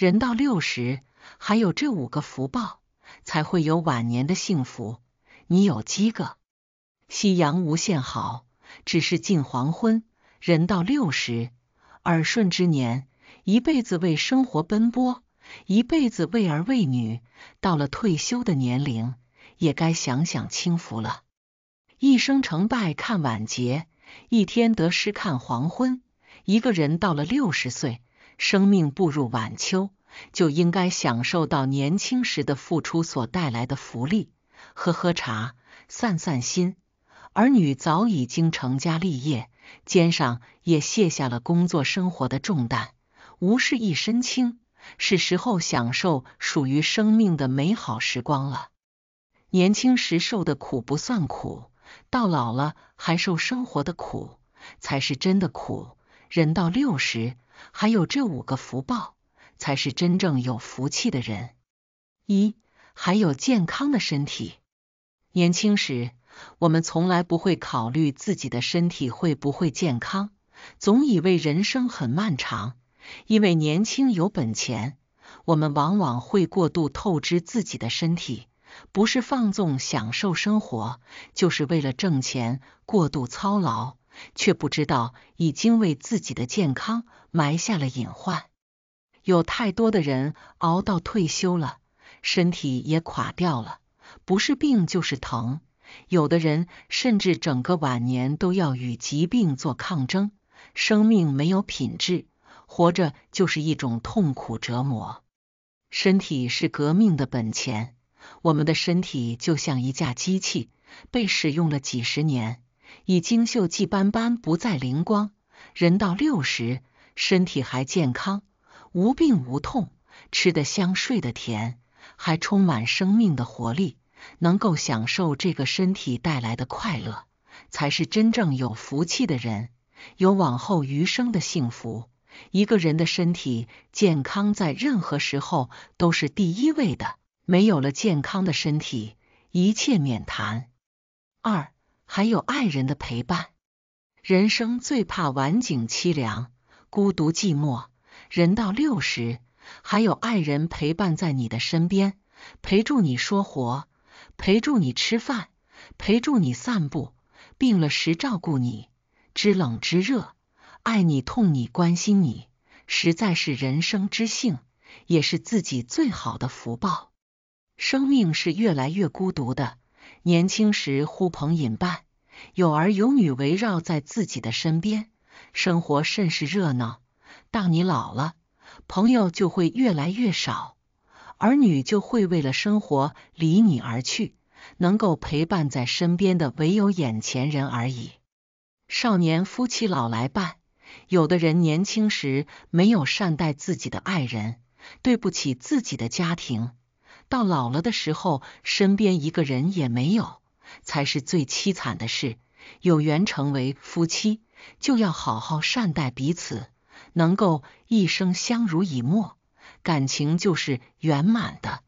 人到六十，还有这五个福报，才会有晚年的幸福。你有几个？夕阳无限好，只是近黄昏。人到六十，耳顺之年，一辈子为生活奔波，一辈子为儿为女，到了退休的年龄，也该享享清福了。一生成败看晚节，一天得失看黄昏。一个人到了六十岁，生命步入晚秋。就应该享受到年轻时的付出所带来的福利，喝喝茶，散散心。儿女早已经成家立业，肩上也卸下了工作生活的重担，无事一身轻，是时候享受属于生命的美好时光了。年轻时受的苦不算苦，到老了还受生活的苦，才是真的苦。人到六十，还有这五个福报。才是真正有福气的人。一还有健康的身体。年轻时，我们从来不会考虑自己的身体会不会健康，总以为人生很漫长。因为年轻有本钱，我们往往会过度透支自己的身体，不是放纵享受生活，就是为了挣钱过度操劳，却不知道已经为自己的健康埋下了隐患。有太多的人熬到退休了，身体也垮掉了，不是病就是疼。有的人甚至整个晚年都要与疾病做抗争，生命没有品质，活着就是一种痛苦折磨。身体是革命的本钱，我们的身体就像一架机器，被使用了几十年，已经锈迹斑斑，不再灵光。人到六十，身体还健康。无病无痛，吃得香，睡得甜，还充满生命的活力，能够享受这个身体带来的快乐，才是真正有福气的人，有往后余生的幸福。一个人的身体健康在任何时候都是第一位的，没有了健康的身体，一切免谈。二，还有爱人的陪伴，人生最怕晚景凄凉，孤独寂寞。人到六十，还有爱人陪伴在你的身边，陪住你说活，陪住你吃饭，陪住你散步。病了时照顾你，知冷知热，爱你痛你关心你，实在是人生之幸，也是自己最好的福报。生命是越来越孤独的。年轻时呼朋引伴，有儿有女围绕在自己的身边，生活甚是热闹。当你老了，朋友就会越来越少，儿女就会为了生活离你而去，能够陪伴在身边的唯有眼前人而已。少年夫妻老来伴，有的人年轻时没有善待自己的爱人，对不起自己的家庭，到老了的时候，身边一个人也没有，才是最凄惨的事。有缘成为夫妻，就要好好善待彼此。能够一生相濡以沫，感情就是圆满的。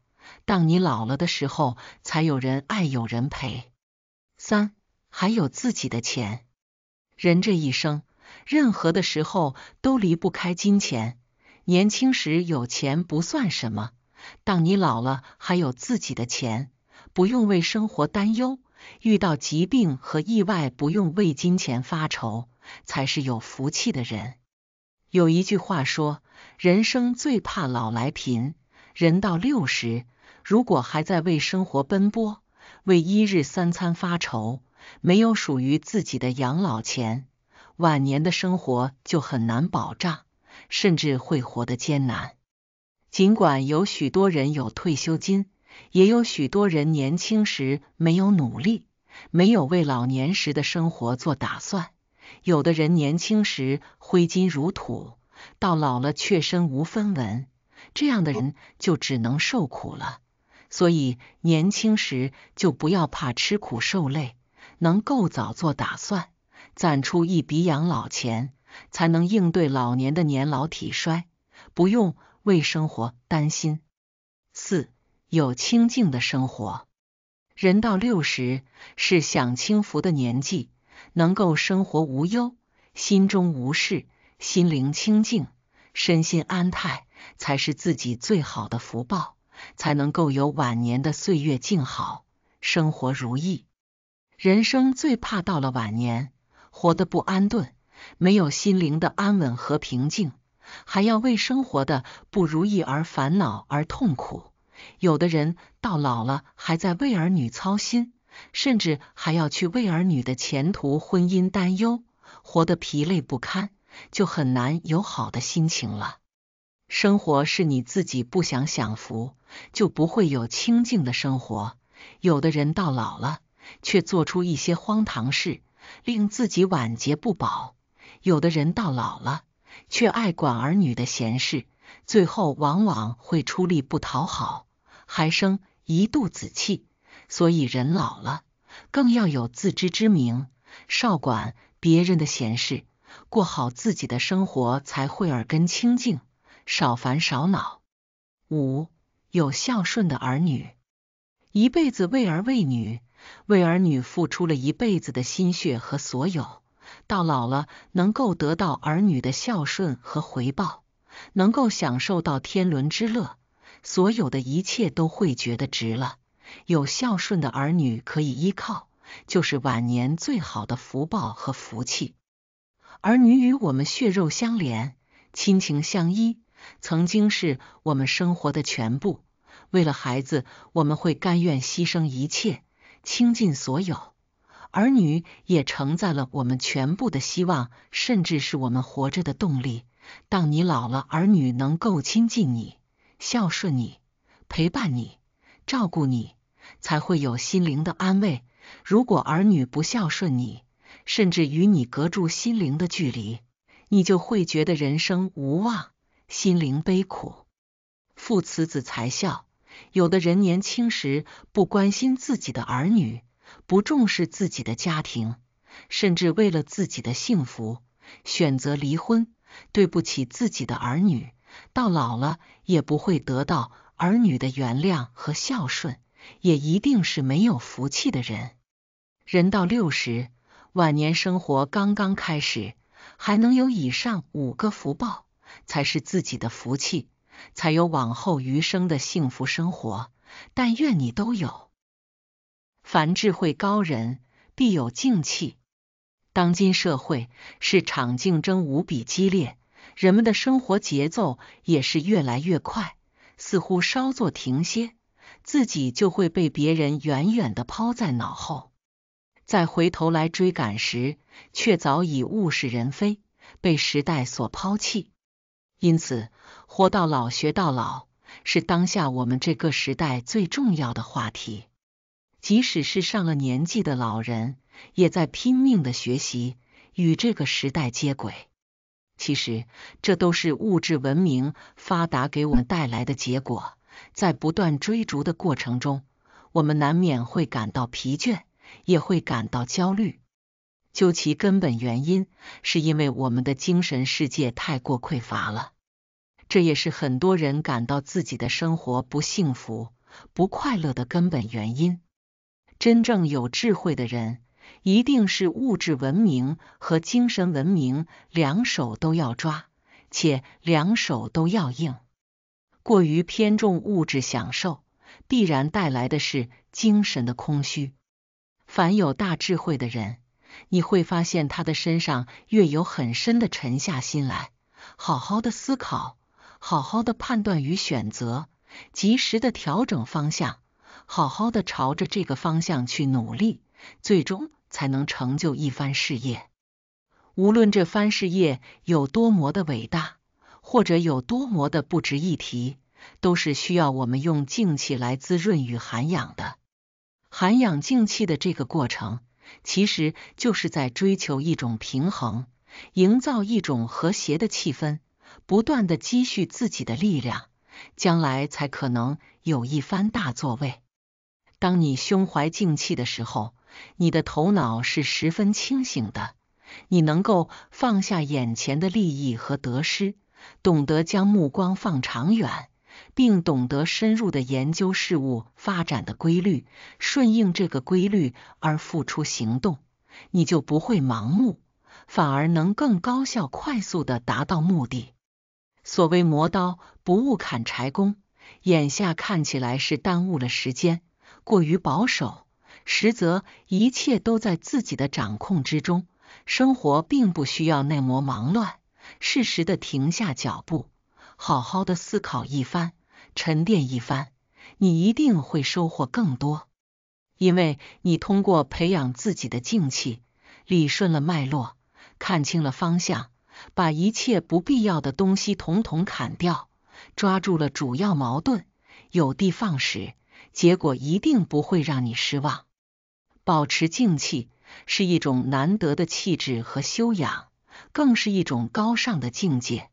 当你老了的时候，才有人爱，有人陪。三还有自己的钱，人这一生，任何的时候都离不开金钱。年轻时有钱不算什么，当你老了，还有自己的钱，不用为生活担忧，遇到疾病和意外，不用为金钱发愁，才是有福气的人。有一句话说，人生最怕老来贫。人到六十，如果还在为生活奔波，为一日三餐发愁，没有属于自己的养老钱，晚年的生活就很难保障，甚至会活得艰难。尽管有许多人有退休金，也有许多人年轻时没有努力，没有为老年时的生活做打算。有的人年轻时挥金如土，到老了却身无分文，这样的人就只能受苦了。所以年轻时就不要怕吃苦受累，能够早做打算，攒出一笔养老钱，才能应对老年的年老体衰，不用为生活担心。四，有清静的生活。人到六十是享清福的年纪。能够生活无忧，心中无事，心灵清净，身心安泰，才是自己最好的福报，才能够有晚年的岁月静好，生活如意。人生最怕到了晚年，活得不安顿，没有心灵的安稳和平静，还要为生活的不如意而烦恼而痛苦。有的人到老了还在为儿女操心。甚至还要去为儿女的前途、婚姻担忧，活得疲累不堪，就很难有好的心情了。生活是你自己不想享福，就不会有清静的生活。有的人到老了，却做出一些荒唐事，令自己晚节不保；有的人到老了，却爱管儿女的闲事，最后往往会出力不讨好，还生一肚子气。所以人老了，更要有自知之明，少管别人的闲事，过好自己的生活，才会耳根清净，少烦少恼。五有孝顺的儿女，一辈子为儿为女，为儿女付出了一辈子的心血和所有，到老了能够得到儿女的孝顺和回报，能够享受到天伦之乐，所有的一切都会觉得值了。有孝顺的儿女可以依靠，就是晚年最好的福报和福气。儿女与我们血肉相连，亲情相依，曾经是我们生活的全部。为了孩子，我们会甘愿牺牲一切，倾尽所有。儿女也承载了我们全部的希望，甚至是我们活着的动力。当你老了，儿女能够亲近你、孝顺你、陪伴你、照顾你。才会有心灵的安慰。如果儿女不孝顺你，甚至与你隔住心灵的距离，你就会觉得人生无望，心灵悲苦。父慈子才孝。有的人年轻时不关心自己的儿女，不重视自己的家庭，甚至为了自己的幸福选择离婚，对不起自己的儿女，到老了也不会得到儿女的原谅和孝顺。也一定是没有福气的人。人到六十，晚年生活刚刚开始，还能有以上五个福报，才是自己的福气，才有往后余生的幸福生活。但愿你都有。凡智慧高人，必有静气。当今社会，市场竞争无比激烈，人们的生活节奏也是越来越快，似乎稍作停歇。自己就会被别人远远的抛在脑后，再回头来追赶时，却早已物是人非，被时代所抛弃。因此，活到老学到老是当下我们这个时代最重要的话题。即使是上了年纪的老人，也在拼命的学习，与这个时代接轨。其实，这都是物质文明发达给我们带来的结果。在不断追逐的过程中，我们难免会感到疲倦，也会感到焦虑。究其根本原因，是因为我们的精神世界太过匮乏了。这也是很多人感到自己的生活不幸福、不快乐的根本原因。真正有智慧的人，一定是物质文明和精神文明两手都要抓，且两手都要硬。过于偏重物质享受，必然带来的是精神的空虚。凡有大智慧的人，你会发现他的身上越有很深的沉下心来，好好的思考，好好的判断与选择，及时的调整方向，好好的朝着这个方向去努力，最终才能成就一番事业。无论这番事业有多么的伟大。或者有多磨的不值一提，都是需要我们用静气来滋润与涵养的。涵养静气的这个过程，其实就是在追求一种平衡，营造一种和谐的气氛，不断的积蓄自己的力量，将来才可能有一番大作为。当你胸怀静气的时候，你的头脑是十分清醒的，你能够放下眼前的利益和得失。懂得将目光放长远，并懂得深入的研究事物发展的规律，顺应这个规律而付出行动，你就不会盲目，反而能更高效、快速的达到目的。所谓磨刀不误砍柴工，眼下看起来是耽误了时间，过于保守，实则一切都在自己的掌控之中。生活并不需要那么忙乱。适时的停下脚步，好好的思考一番，沉淀一番，你一定会收获更多。因为你通过培养自己的静气，理顺了脉络，看清了方向，把一切不必要的东西统统砍掉，抓住了主要矛盾，有的放矢，结果一定不会让你失望。保持静气是一种难得的气质和修养。更是一种高尚的境界。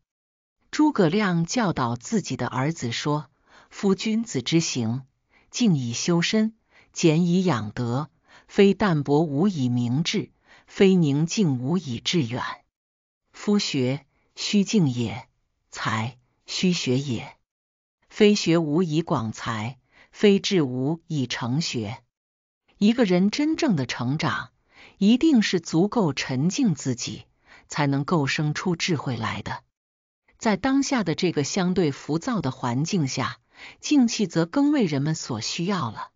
诸葛亮教导自己的儿子说：“夫君子之行，静以修身，俭以养德。非淡泊无以明志，非宁静无以致远。夫学须静也，才须学也。非学无以广才，非志无以成学。一个人真正的成长，一定是足够沉静自己。”才能够生出智慧来的。在当下的这个相对浮躁的环境下，静气则更为人们所需要了。